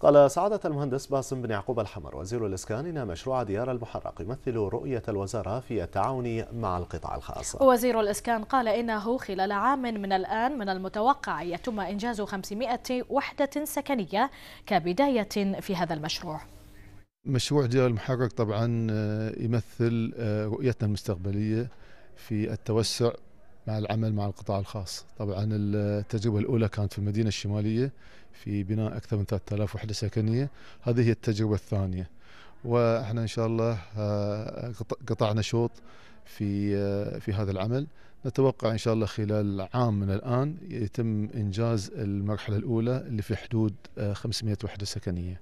قال سعادة المهندس باسم بن يعقوب الحمر وزير الإسكان إن مشروع ديار المحرق يمثل رؤية الوزارة في التعاون مع القطاع الخاص وزير الإسكان قال إنه خلال عام من الآن من المتوقع يتم إنجاز 500 وحدة سكنية كبداية في هذا المشروع مشروع ديار المحرق طبعا آه، يمثل آه، رؤيتنا المستقبلية في التوسع مع العمل مع القطاع الخاص طبعا التجربة الأولى كانت في المدينة الشمالية في بناء أكثر من 3000 وحدة سكنية هذه هي التجربة الثانية واحنا ان شاء الله آه، قطعنا شوط في آه، في هذا العمل نتوقع ان شاء الله خلال عام من الان يتم انجاز المرحله الاولى اللي في حدود 500 آه، وحده سكنيه